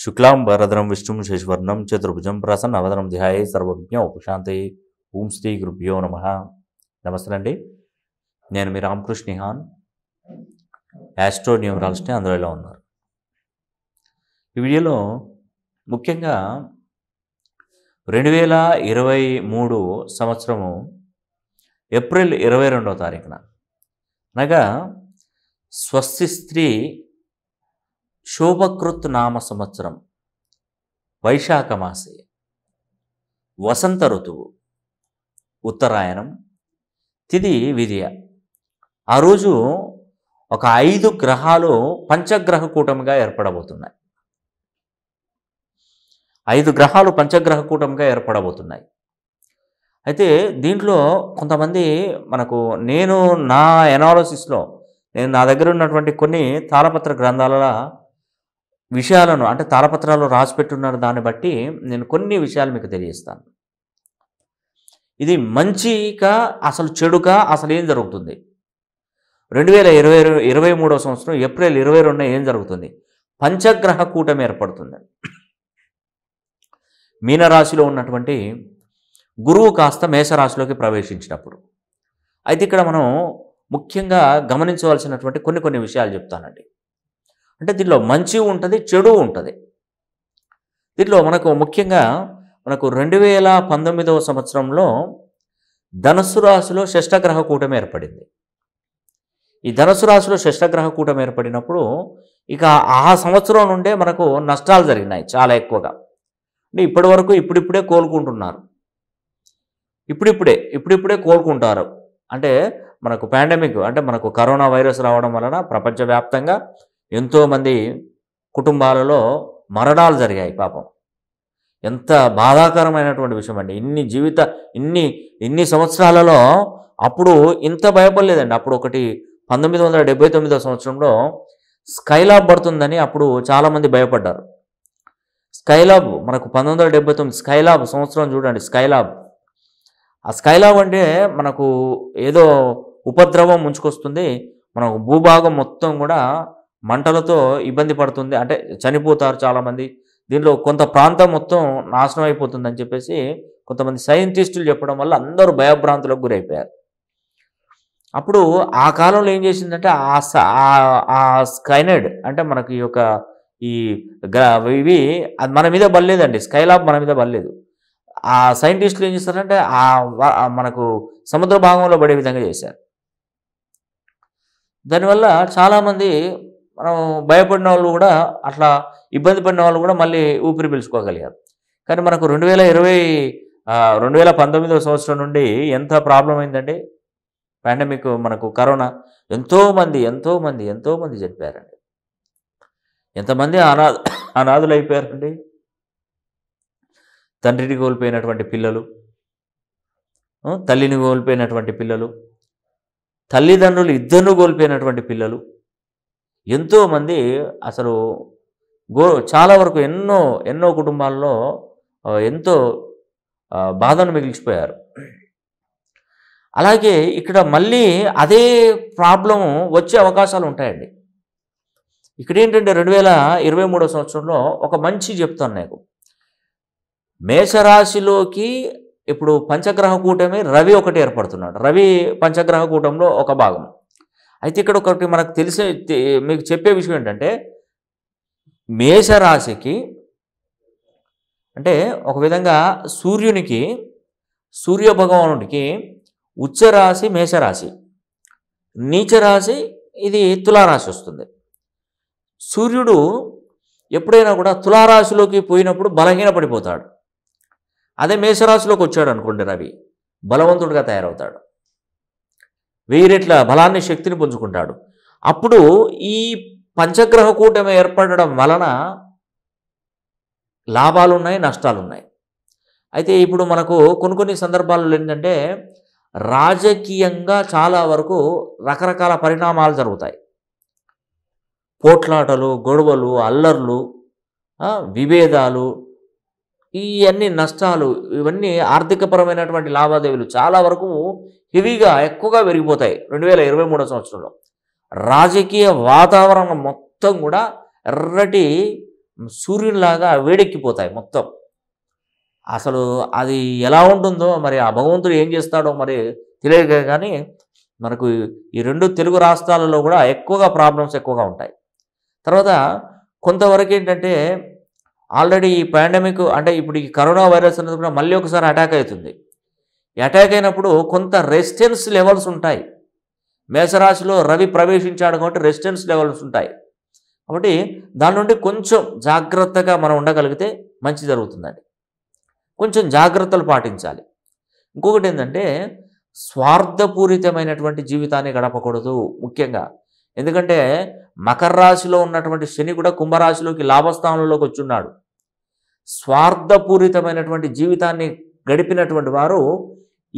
శుక్లాం భరద్రం విష్ణుం శశివర్ణం చతుర్భుజం ప్రసన్న అవధనం ధ్యాయ సర్వజ్ఞ ఉపశాంతి ఓం శ్రీ గురుభ్యో నమ నమస్తే అండి నేను మీ రామకృష్ణ నిహాన్ యాస్ట్రో న్యూమరాలజిస్ట్ని అందులో ఉన్నారు ఈ వీడియోలో ముఖ్యంగా రెండు వేల ఇరవై మూడు సంవత్సరము ఏప్రిల్ ఇరవై రెండవ తారీఖున అనగా స్వస్తి స్త్రీ శోభకృత్ నామ సంవత్సరం వైశాఖ మాసే వసంత ఋతువు ఉత్తరాయణం తిది విధియ ఆ రోజు ఒక ఐదు గ్రహాలు పంచగ్రహ కూటమిగా ఏర్పడబోతున్నాయి ఐదు గ్రహాలు పంచగ్రహ కూటమిగా ఏర్పడబోతున్నాయి అయితే దీంట్లో కొంతమంది మనకు నేను నా ఎనాలసిస్లో నేను నా దగ్గర ఉన్నటువంటి కొన్ని తాళపత్ర గ్రంథాలలో విషయాలను అంటే తారపత్రాలు రాసిపెట్టున్నారు దాన్ని బట్టి నేను కొన్ని విషయాలు మీకు తెలియజేస్తాను ఇది మంచిగా అసలు చెడుగా అసలు ఏం జరుగుతుంది రెండు వేల ఇరవై ఇరవై మూడవ సంవత్సరం ఏప్రిల్ ఇరవై రెండున ఏం జరుగుతుంది పంచగ్రహ కూటమి ఏర్పడుతుంది మీనరాశిలో ఉన్నటువంటి గురువు కాస్త మేషరాశిలోకి ప్రవేశించినప్పుడు అయితే ఇక్కడ మనం ముఖ్యంగా గమనించవలసినటువంటి కొన్ని కొన్ని విషయాలు చెప్తానండి అంటే దీనిలో మంచి ఉంటుంది చెడు ఉంటుంది దీనిలో మనకు ముఖ్యంగా మనకు రెండు వేల పంతొమ్మిదవ సంవత్సరంలో ధనుసు రాశిలో షష్టగ్రహ కూటమి ఏర్పడింది ఈ ధనుసు రాశిలో షష్టగ్రహ కూటమి ఏర్పడినప్పుడు ఇక ఆ సంవత్సరం నుండే మనకు నష్టాలు జరిగినాయి చాలా ఎక్కువగా అంటే ఇప్పటి వరకు ఇప్పుడిప్పుడే కోలుకుంటున్నారు ఇప్పుడిప్పుడే ఇప్పుడిప్పుడే కోలుకుంటారు అంటే మనకు పాండమిక్ అంటే మనకు కరోనా వైరస్ రావడం వలన ప్రపంచవ్యాప్తంగా ఎంతోమంది కుటుంబాలలో మరణాలు జరిగాయి పాపం ఎంత బాధాకరమైనటువంటి విషయం అండి ఇన్ని జీవిత ఇన్ని ఇన్ని సంవత్సరాలలో అప్పుడు ఇంత భయపడలేదండి అప్పుడు ఒకటి పంతొమ్మిది వందల డెబ్బై తొమ్మిదో సంవత్సరంలో స్కైలాబ్ పడుతుందని అప్పుడు చాలామంది భయపడ్డారు స్కైలాబ్ మనకు పంతొమ్మిది వందల డెబ్బై తొమ్మిది స్కైలాబ్ సంవత్సరం చూడండి స్కైలాబ్ ఆ స్కైలాబ్ అంటే మనకు ఏదో ఉపద్రవం ముంచుకొస్తుంది మనకు భూభాగం మొత్తం కూడా మంటలతో ఇబ్బంది పడుతుంది అంటే చనిపోతారు చాలామంది దీనిలో కొంత ప్రాంతం మొత్తం నాశనం అయిపోతుందని చెప్పేసి కొంతమంది సైంటిస్టులు చెప్పడం వల్ల అందరూ భయభ్రాంతులకు గురైపోయారు అప్పుడు ఆ కాలంలో ఏం చేసిందంటే ఆ స్కైనైడ్ అంటే మనకి యొక్క ఈ ఇవి అది మన మీద బలేదండి స్కైలాబ్ మన మీద బలేదు ఆ సైంటిస్టులు ఏం చేస్తారంటే ఆ మనకు సముద్ర భాగంలో పడే విధంగా చేశారు దానివల్ల చాలామంది మనం భయపడిన వాళ్ళు కూడా అట్లా ఇబ్బంది పడిన వాళ్ళు కూడా మళ్ళీ ఊపిరి పీల్చుకోగలిగారు కానీ మనకు రెండు వేల ఇరవై రెండు వేల పంతొమ్మిదవ సంవత్సరం నుండి ఎంత ప్రాబ్లం అయిందండి పాండమిక్ మనకు కరోనా ఎంతోమంది ఎంతోమంది ఎంతోమంది చనిపోయారండి ఎంతమంది అనా అనాథులు అయిపోయారండి తండ్రిని కోల్పోయినటువంటి పిల్లలు తల్లిని కోల్పోయినటువంటి పిల్లలు తల్లిదండ్రులు ఇద్దరు కోల్పోయినటువంటి పిల్లలు ఎంతోమంది అసలు గో చాలా వరకు ఎన్నో ఎన్నో కుటుంబాల్లో ఎంతో బాధను మిగిలిచిపోయారు అలాగే ఇక్కడ మళ్ళీ అదే ప్రాబ్లము వచ్చే అవకాశాలు ఉంటాయండి ఇక్కడ ఏంటంటే రెండు వేల ఇరవై మూడో సంవత్సరంలో ఒక మంచి చెప్తాను నాకు మేషరాశిలోకి ఇప్పుడు పంచగ్రహ కూటమి రవి ఒకటి ఏర్పడుతున్నాడు రవి పంచగ్రహ కూటంలో ఒక భాగం అయితే ఇక్కడ ఒకటి మనకు తెలిసే మీకు చెప్పే విషయం ఏంటంటే మేషరాశికి అంటే ఒక విధంగా సూర్యునికి సూర్య ఉచ్చరాశి మేషరాశి నీచరాశి ఇది తులారాశి వస్తుంది సూర్యుడు ఎప్పుడైనా కూడా తులారాశిలోకి పోయినప్పుడు బలహీన పడిపోతాడు అదే మేషరాశిలోకి వచ్చాడు అనుకోండి రవి బలవంతుడిగా తయారవుతాడు వెయ్యి రెట్ల బలాన్ని శక్తిని పుంజుకుంటాడు అప్పుడు ఈ పంచగ్రహ కూటమి ఏర్పడడం వలన లాభాలు ఉన్నాయి నష్టాలు ఉన్నాయి అయితే ఇప్పుడు మనకు కొన్ని కొన్ని సందర్భాల్లో ఏంటంటే రాజకీయంగా చాలా వరకు రకరకాల పరిణామాలు జరుగుతాయి పోట్లాటలు గొడవలు అల్లర్లు విభేదాలు ఇవన్నీ నష్టాలు ఇవన్నీ ఆర్థికపరమైనటువంటి లావాదేవీలు చాలా వరకు హెవీగా ఎక్కువగా పెరిగిపోతాయి రెండు వేల ఇరవై మూడో సంవత్సరంలో రాజకీయ వాతావరణం మొత్తం కూడా ఎర్రటి సూర్యునిలాగా వేడెక్కిపోతాయి మొత్తం అసలు అది ఎలా ఉంటుందో మరి ఆ భగవంతుడు ఏం చేస్తాడో మరి తెలియక కానీ మనకు ఈ రెండు తెలుగు రాష్ట్రాలలో కూడా ఎక్కువగా ప్రాబ్లమ్స్ ఎక్కువగా ఉంటాయి తర్వాత కొంతవరకు ఏంటంటే ఆల్రెడీ ఈ పాండమిక్ అంటే ఇప్పుడు ఈ కరోనా వైరస్ అనేది కూడా మళ్ళీ ఒకసారి అటాక్ అవుతుంది అటాక్ అయినప్పుడు కొంత రెసిస్టెన్స్ లెవెల్స్ ఉంటాయి మేషరాశిలో రవి ప్రవేశించాడు కాబట్టి రెసిస్టెన్స్ లెవెల్స్ ఉంటాయి కాబట్టి దాని నుండి కొంచెం జాగ్రత్తగా మనం ఉండగలిగితే మంచి జరుగుతుందండి కొంచెం జాగ్రత్తలు పాటించాలి ఇంకొకటి ఏంటంటే స్వార్థపూరితమైనటువంటి జీవితాన్ని గడపకూడదు ముఖ్యంగా ఎందుకంటే మకర రాశిలో ఉన్నటువంటి శని కూడా కుంభరాశిలోకి లాభస్థానంలోకి వచ్చున్నాడు స్వార్థపూరితమైనటువంటి జీవితాన్ని గడిపినటువంటి వారు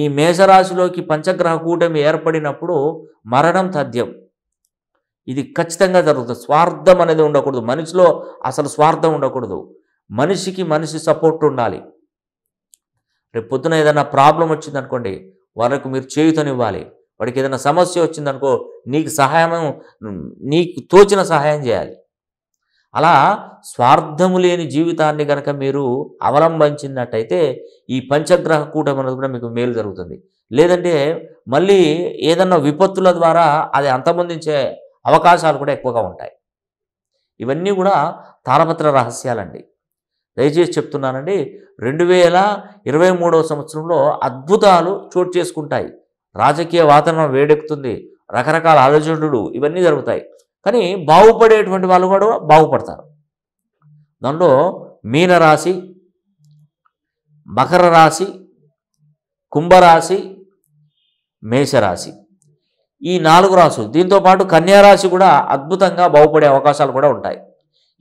ఈ మేషరాశిలోకి పంచగ్రహ కూటమి ఏర్పడినప్పుడు మరణం తథ్యం ఇది ఖచ్చితంగా జరుగుతుంది స్వార్థం అనేది ఉండకూడదు మనిషిలో అసలు స్వార్థం ఉండకూడదు మనిషికి మనిషి సపోర్ట్ ఉండాలి రేపు పొద్దున ఏదైనా ప్రాబ్లం వచ్చిందనుకోండి వాళ్ళకు మీరు చేయుతనివ్వాలి వాడికి ఏదైనా సమస్య వచ్చిందనుకో నీకు సహాయం నీకు తోచిన సహాయం చేయాలి అలా స్వార్థము లేని జీవితాన్ని కనుక మీరు అవలంబించినట్టయితే ఈ పంచగ్రహ కూటమి అనేది కూడా మీకు మేలు జరుగుతుంది లేదంటే మళ్ళీ ఏదన్నా విపత్తుల ద్వారా అది అంతమొందించే అవకాశాలు కూడా ఎక్కువగా ఉంటాయి ఇవన్నీ కూడా తారపత్ర రహస్యాలండి దయచేసి చెప్తున్నానండి రెండు వేల ఇరవై మూడవ సంవత్సరంలో అద్భుతాలు చోటు చేసుకుంటాయి రాజకీయ వాతావరణం వేడెక్కుతుంది రకరకాల ఆలోచనలు ఇవన్నీ జరుగుతాయి కానీ బాగుపడేటువంటి వాళ్ళు కూడా బాగుపడతారు దానిలో మీనరాశి మకర రాశి కుంభరాశి మేషరాశి ఈ నాలుగు రాసులు దీంతోపాటు కన్యారాశి కూడా అద్భుతంగా బాగుపడే అవకాశాలు కూడా ఉంటాయి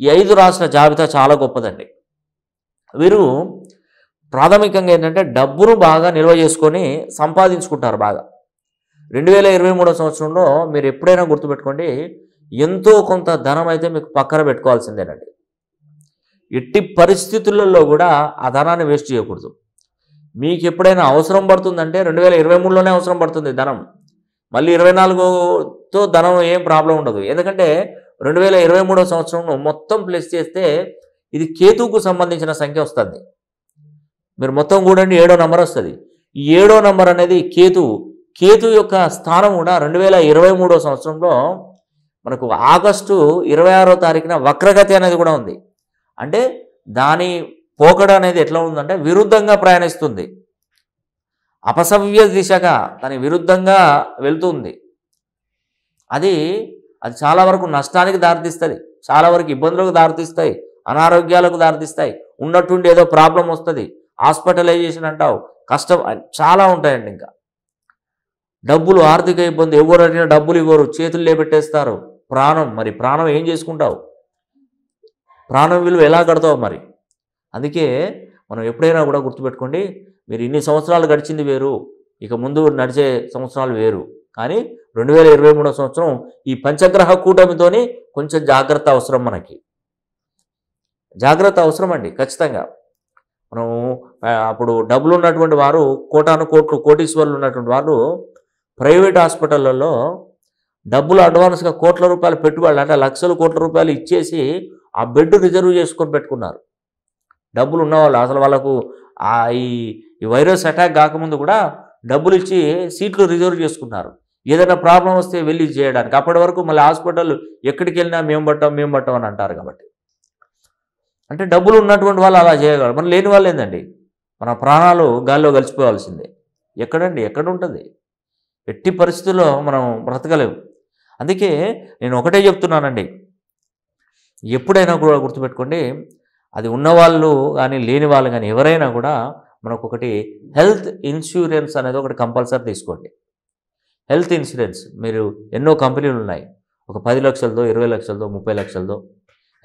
ఈ ఐదు రాసుల జాబితా చాలా గొప్పదండి వీరు ప్రాథమికంగా ఏంటంటే డబ్బును బాగా నిల్వ చేసుకొని సంపాదించుకుంటారు బాగా రెండు వేల ఇరవై మూడో సంవత్సరంలో మీరు ఎప్పుడైనా గుర్తుపెట్టుకోండి ఎంతో కొంత ధనం అయితే మీకు పక్కన పెట్టుకోవాల్సిందేనండి ఎట్టి పరిస్థితులలో కూడా ఆ ధనాన్ని వేస్ట్ చేయకూడదు మీకు ఎప్పుడైనా అవసరం పడుతుందంటే రెండు వేల ఇరవై మూడులోనే అవసరం పడుతుంది ధనం మళ్ళీ ఇరవై నాలుగుతో ధనం ఏం ప్రాబ్లం ఉండదు ఎందుకంటే రెండు వేల ఇరవై మూడో సంవత్సరంలో మొత్తం ప్లస్ చేస్తే ఇది కేతువుకు సంబంధించిన సంఖ్య వస్తుంది మీరు మొత్తం కూడండి ఏడో నంబర్ వస్తుంది ఈ ఏడో నెంబర్ అనేది కేతువు కేతు యొక్క స్థానం కూడా రెండు వేల ఇరవై మూడో సంవత్సరంలో మనకు ఆగస్టు ఇరవై ఆరో తారీఖున వక్రగతి అనేది కూడా ఉంది అంటే దాని పోకడ అనేది ఎట్లా ఉందంటే విరుద్ధంగా ప్రయాణిస్తుంది అపసవ్య దిశగా దాని విరుద్ధంగా వెళ్తుంది అది అది చాలా వరకు నష్టానికి దారితీస్తుంది చాలా వరకు ఇబ్బందులకు దారితీస్తాయి అనారోగ్యాలకు దారితీస్తాయి ఉన్నట్టుండి ఏదో ప్రాబ్లం వస్తుంది హాస్పిటలైజేషన్ అంటావు కష్టం చాలా ఉంటాయండి ఇంకా డబ్బులు ఆర్థిక ఇబ్బంది ఎవరు అడిగినా డబ్బులు ఇవ్వరు చేతులు లేపెట్టేస్తారు ప్రాణం మరి ప్రాణం ఏం చేసుకుంటావు ప్రాణం విలువ ఎలా కడతావు మరి అందుకే మనం ఎప్పుడైనా కూడా గుర్తుపెట్టుకోండి మీరు ఇన్ని సంవత్సరాలు గడిచింది వేరు ఇక ముందు నడిచే సంవత్సరాలు వేరు కానీ రెండు వేల ఇరవై మూడో సంవత్సరం ఈ పంచగ్రహ కూటమితోని కొంచెం జాగ్రత్త అవసరం మనకి జాగ్రత్త అవసరం అండి ఖచ్చితంగా మనం అప్పుడు డబ్బులు ఉన్నటువంటి వారు కోటాను కోట్లు కోటీశ్వర్లు ఉన్నటువంటి వారు ప్రైవేట్ హాస్పిటళ్ళలో డబ్బులు అడ్వాన్స్గా కోట్ల రూపాయలు పెట్టుబడులు అంటే లక్షలు కోట్ల రూపాయలు ఇచ్చేసి ఆ బెడ్ రిజర్వ్ చేసుకొని పెట్టుకున్నారు డబ్బులు ఉన్నవాళ్ళు అసలు వాళ్ళకు ఈ వైరస్ అటాక్ కాకముందు కూడా డబ్బులు ఇచ్చి సీట్లు రిజర్వ్ చేసుకున్నారు ఏదైనా ప్రాబ్లం వస్తే వెళ్ళి చేయడానికి అప్పటి వరకు మళ్ళీ హాస్పిటల్ ఎక్కడికి వెళ్ళినా మేము పట్టాం మేము పట్టాం అని అంటారు కాబట్టి అంటే డబ్బులు ఉన్నటువంటి వాళ్ళు అలా చేయగలరు మనం లేని వాళ్ళు ఏందండి మన ప్రాణాలు గాల్లో కలిసిపోవాల్సిందే ఎక్కడండి ఎక్కడ ఉంటుంది ఎట్టి పరిస్థితుల్లో మనం బ్రతకలేము అందుకే నేను ఒకటే చెప్తున్నానండి ఎప్పుడైనా కూడా గుర్తుపెట్టుకోండి అది ఉన్నవాళ్ళు కానీ లేని వాళ్ళు కానీ ఎవరైనా కూడా మనకు ఒకటి హెల్త్ ఇన్సూరెన్స్ అనేది ఒకటి కంపల్సరీ తీసుకోండి హెల్త్ ఇన్సూరెన్స్ మీరు ఎన్నో కంపెనీలు ఉన్నాయి ఒక పది లక్షలతో ఇరవై లక్షలతో ముప్పై లక్షలతో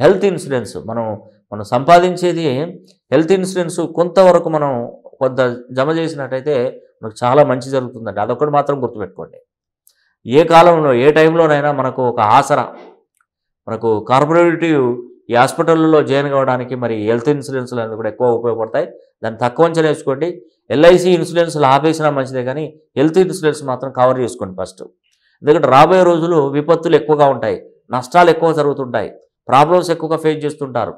హెల్త్ ఇన్సూరెన్స్ మనం మనం సంపాదించేది హెల్త్ ఇన్సూరెన్స్ కొంతవరకు మనం కొంత జమ చేసినట్టయితే మనకు చాలా మంచి జరుగుతుందండి అదొకటి మాత్రం గుర్తుపెట్టుకోండి ఏ కాలంలో ఏ టైంలోనైనా మనకు ఒక ఆసరా మనకు కార్పొరేటివ్ ఈ హాస్పిటల్లో జాయిన్ కావడానికి మరి హెల్త్ ఇన్సూరెన్స్లు అనేది కూడా ఎక్కువ ఉపయోగపడతాయి దాన్ని తక్కువ అంచనా వేసుకోండి ఎల్ఐసి ఇన్సూరెన్స్లు ఆపేసినా మంచిదే కానీ హెల్త్ ఇన్సూరెన్స్ మాత్రం కవర్ చేసుకోండి ఫస్ట్ ఎందుకంటే రాబోయే రోజులు విపత్తులు ఎక్కువగా ఉంటాయి నష్టాలు ఎక్కువ జరుగుతుంటాయి ప్రాబ్లమ్స్ ఎక్కువగా ఫేస్ చేస్తుంటారు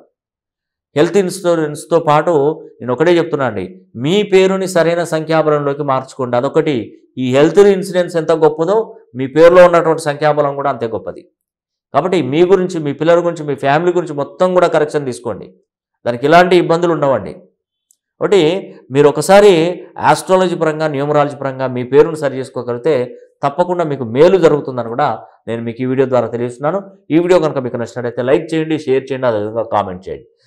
హెల్త్ ఇన్సూరెన్స్తో పాటు నేను ఒకటే అండి మీ పేరుని సరైన సంఖ్యాబలంలోకి మార్చుకోండి అదొకటి ఈ హెల్త్ ఇన్సూరెన్స్ ఎంత గొప్పదో మీ పేరులో ఉన్నటువంటి సంఖ్యాబలం కూడా అంతే గొప్పది కాబట్టి మీ గురించి మీ పిల్లల గురించి మీ ఫ్యామిలీ గురించి మొత్తం కూడా కరెక్షన్ తీసుకోండి దానికి ఇలాంటి ఇబ్బందులు ఉండవండి ఒకటి మీరు ఒకసారి ఆస్ట్రాలజీ పరంగా న్యూమరాలజీ పరంగా మీ పేరును సరి చేసుకోగలిగితే తప్పకుండా మీకు మేలు జరుగుతుందని కూడా నేను మీకు ఈ వీడియో ద్వారా తెలియజేస్తున్నాను ఈ వీడియో కనుక మీకు నచ్చినట్లయితే లైక్ చేయండి షేర్ చేయండి అదేవిధంగా కామెంట్ చేయండి